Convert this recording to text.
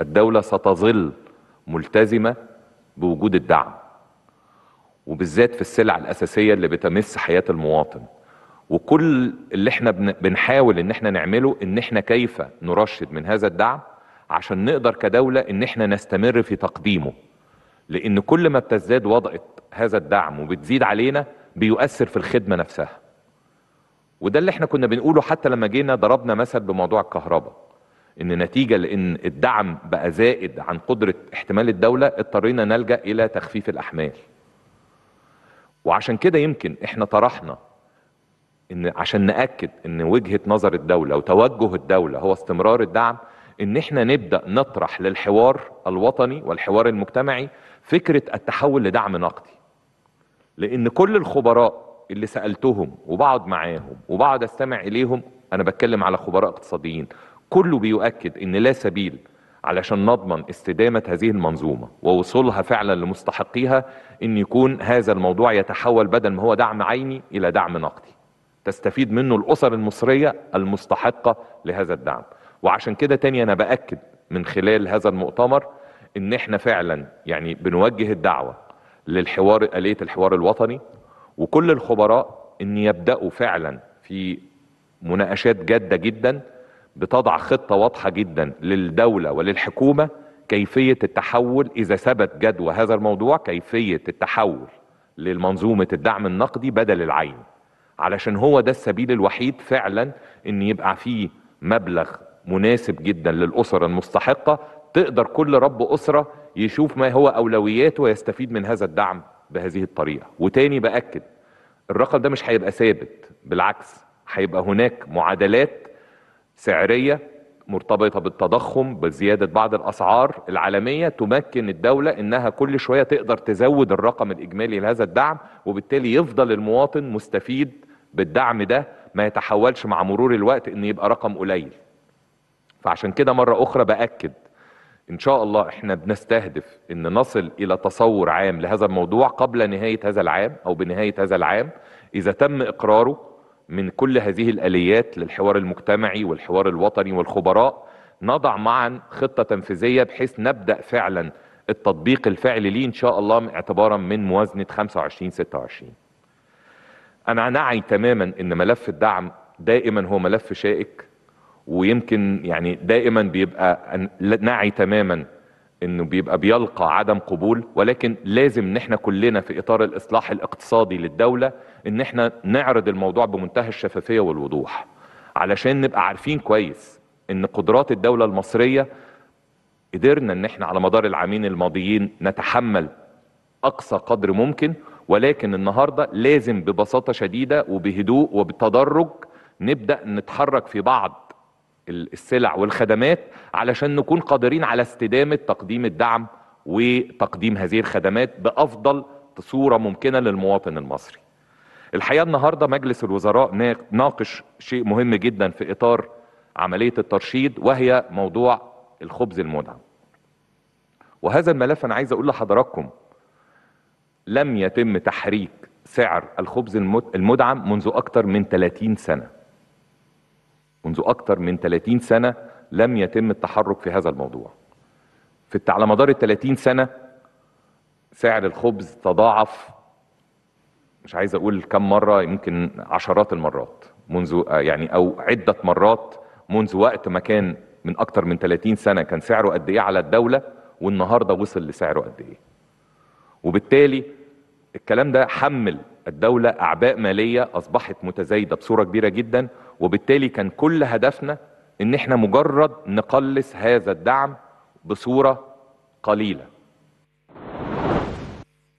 الدولة ستظل ملتزمة بوجود الدعم وبالذات في السلع الأساسية اللي بتمس حياة المواطن وكل اللي احنا بنحاول ان احنا نعمله ان احنا كيف نرشد من هذا الدعم عشان نقدر كدولة ان احنا نستمر في تقديمه لان كل ما بتزداد وضع هذا الدعم وبتزيد علينا بيؤثر في الخدمة نفسها وده اللي احنا كنا بنقوله حتى لما جينا ضربنا مثل بموضوع الكهرباء ان نتيجه لان الدعم بقى زائد عن قدره احتمال الدوله اضطرينا نلجا الى تخفيف الاحمال وعشان كده يمكن احنا طرحنا ان عشان ناكد ان وجهه نظر الدوله وتوجه الدوله هو استمرار الدعم ان احنا نبدا نطرح للحوار الوطني والحوار المجتمعي فكره التحول لدعم نقدي لان كل الخبراء اللي سالتهم وبقعد معاهم وبقعد استمع اليهم انا بتكلم على خبراء اقتصاديين كله بيؤكد ان لا سبيل علشان نضمن استدامة هذه المنظومة ووصولها فعلا لمستحقيها ان يكون هذا الموضوع يتحول بدل ما هو دعم عيني الى دعم نقدي تستفيد منه الاسر المصرية المستحقة لهذا الدعم وعشان كده تاني انا باكد من خلال هذا المؤتمر ان احنا فعلا يعني بنوجه الدعوة للحوار آلية الحوار الوطني وكل الخبراء ان يبدأوا فعلا في مناقشات جادة جدا بتضع خطة واضحة جدا للدولة وللحكومة كيفية التحول إذا ثبت جدوى هذا الموضوع كيفية التحول للمنظومة الدعم النقدي بدل العين علشان هو ده السبيل الوحيد فعلا ان يبقى فيه مبلغ مناسب جدا للأسر المستحقة تقدر كل رب أسرة يشوف ما هو أولوياته ويستفيد من هذا الدعم بهذه الطريقة وتاني بأكد الرقم ده مش هيبقى ثابت بالعكس هيبقى هناك معادلات سعرية مرتبطة بالتضخم بزيادة بعض الأسعار العالمية تمكن الدولة إنها كل شوية تقدر تزود الرقم الإجمالي لهذا الدعم وبالتالي يفضل المواطن مستفيد بالدعم ده ما يتحولش مع مرور الوقت إن يبقى رقم قليل فعشان كده مرة أخرى بأكد إن شاء الله إحنا بنستهدف إن نصل إلى تصور عام لهذا الموضوع قبل نهاية هذا العام أو بنهاية هذا العام إذا تم إقراره من كل هذه الآليات للحوار المجتمعي والحوار الوطني والخبراء نضع معا خطة تنفيذية بحيث نبدأ فعلا التطبيق الفعلي ليه إن شاء الله اعتبارا من موازنة 25-26 أنا نعي تماما أن ملف الدعم دائما هو ملف شائك ويمكن يعني دائما بيبقى نعي تماما انه بيبقى بيلقى عدم قبول ولكن لازم ان احنا كلنا في اطار الاصلاح الاقتصادي للدوله ان احنا نعرض الموضوع بمنتهى الشفافيه والوضوح علشان نبقى عارفين كويس ان قدرات الدوله المصريه قدرنا ان احنا على مدار العامين الماضيين نتحمل اقصى قدر ممكن ولكن النهارده لازم ببساطه شديده وبهدوء وبتدرج نبدا نتحرك في بعض السلع والخدمات علشان نكون قادرين على استدامه تقديم الدعم وتقديم هذه الخدمات بافضل صوره ممكنه للمواطن المصري. الحقيقه النهارده مجلس الوزراء ناقش شيء مهم جدا في اطار عمليه الترشيد وهي موضوع الخبز المدعم. وهذا الملف انا عايز اقول لحضراتكم لم يتم تحريك سعر الخبز المدعم منذ اكثر من 30 سنه. منذ أكثر من 30 سنة لم يتم التحرك في هذا الموضوع في على مدار ال 30 سنة سعر الخبز تضاعف مش عايز أقول كم مرة يمكن عشرات المرات منذ يعني أو عدة مرات منذ وقت ما كان من أكثر من 30 سنة كان سعره قد إيه على الدولة والنهاردة وصل لسعره قد إيه وبالتالي الكلام ده حمل الدولة أعباء مالية أصبحت متزايدة بصورة كبيرة جدا وبالتالي كان كل هدفنا ان احنا مجرد نقلص هذا الدعم بصوره قليله